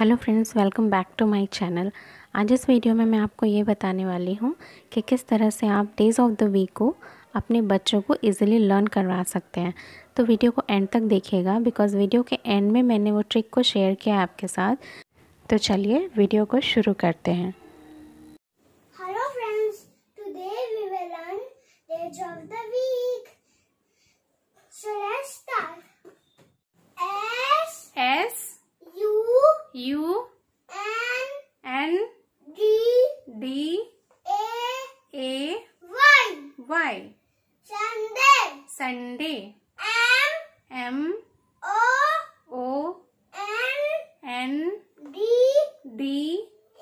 Hello friends welcome back to my channel आज इस video में मैं आपको ये बताने वाली हूँ कि किस तरह से आप डेज़ ऑफ द वीक को अपने बच्चों को इजीली लर्न करवा सकते हैं तो वीडियो को एंड तक देखिएगा बिकॉज़ वीडियो के एंड में मैंने वो ट्रिक को शेयर किया आपके साथ तो चलिए वीडियो को शुरू करते हैं Sunday. M M O O N N D D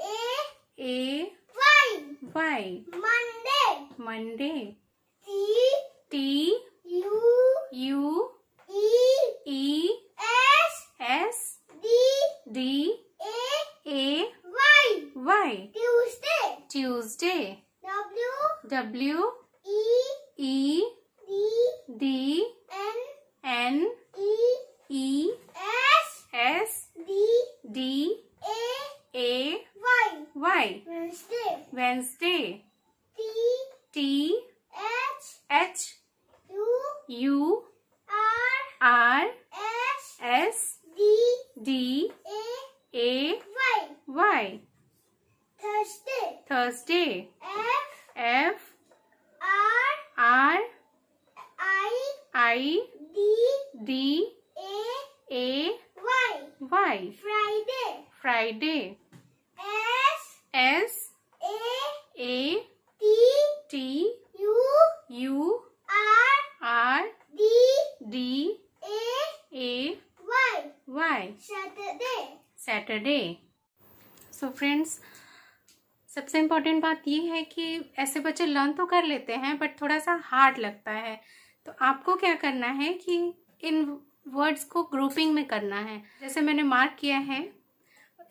A A Y Y Monday Monday T T U U E E S S D D A A Y Y Tuesday Tuesday W W E E D D N N E E S S D D A A Y Y Wednesday Wednesday T T H H U U R R S S D D A A Y Y Thursday Thursday Why? Friday. Friday. S. S. A. A. T. T. U. U. R. R. D. D. A. A. Y. Y. Saturday. Saturday. So friends. सबसे important बात ये है कि ऐसे बच्चे learn तो कर लेते हैं बट थोड़ा सा हार्ड लगता है तो आपको क्या करना है कि इन वर्ड्स को ग्रुपिंग में करना है जैसे मैंने मार्क किया है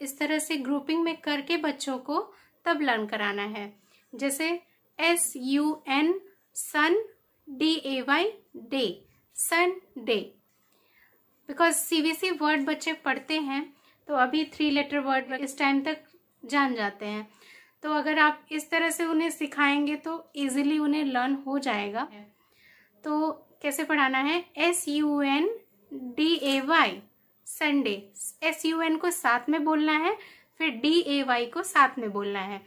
इस तरह से ग्रुपिंग में करके बच्चों को तब लर्न कराना है जैसे S U N sun D A Y day Sunday because सी वर्ड बच्चे पढ़ते हैं तो अभी थ्री लेटर वर्ड इस टाइम तक जान जाते हैं तो अगर आप इस तरह से उन्हें सिखाएंगे तो इजीली उन्हें लर्न हो जाएगा तो कैसे पढ़ाना है S U N D A Y Sunday S U N को साथ में बोलना है फिर डी ए वाई को साथ में बोलना है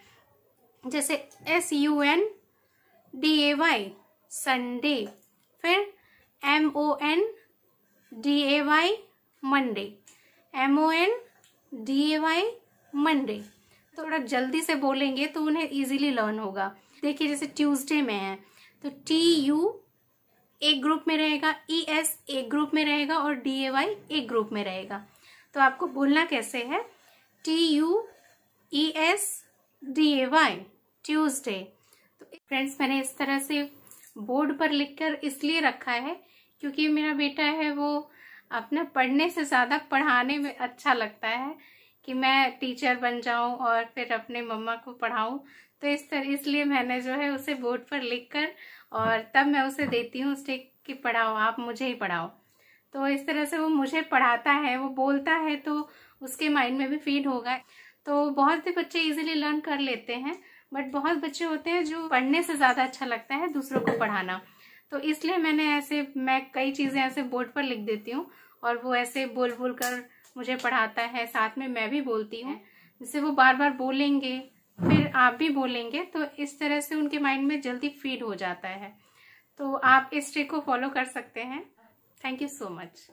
जैसे S U N D A Y Sunday फिर M O N D A Y Monday M O N D A Y Monday थोड़ा जल्दी से बोलेंगे तो उन्हें इजीली लर्न होगा देखिए जैसे ट्यूसडे में है तो टी यू एक ग्रुप में रहेगा ई e एस एक ग्रुप में रहेगा और डी ए वाई एक ग्रुप में रहेगा तो आपको बोलना कैसे है T U E S D A Y Tuesday तो फ्रेंड्स मैंने इस तरह से बोर्ड पर लिखकर इसलिए रखा है क्योंकि मेरा बेटा है वो अपना पढ़ने से ज़्यादा पढ़ाने में अच्छा लगता है कि मैं टीचर बन जाऊं और फिर अपने मम्मा को पढ़ाऊं तो इस तरह इसलिए मैंने जो है उसे बोर्ड पर लिख कर और तब मैं उसे देती हूँ उसे कि पढ़ाओ आप मुझे ही पढ़ाओ तो इस तरह से वो मुझे पढ़ाता है वो बोलता है तो उसके माइंड में भी फीड होगा तो बहुत से बच्चे इजीली लर्न कर लेते हैं बट बहुत बच्चे होते हैं जो पढ़ने से ज़्यादा अच्छा लगता है दूसरों को पढ़ाना तो इसलिए मैंने ऐसे मैं कई चीज़ें ऐसे बोर्ड पर लिख देती हूँ और वो ऐसे बोल बोल कर मुझे पढ़ाता है साथ में मैं भी बोलती हूँ जिससे वो बार बार बोलेंगे फिर आप भी बोलेंगे तो इस तरह से उनके माइंड में जल्दी फीड हो जाता है तो आप इस ट्रिक को फॉलो कर सकते हैं थैंक यू सो मच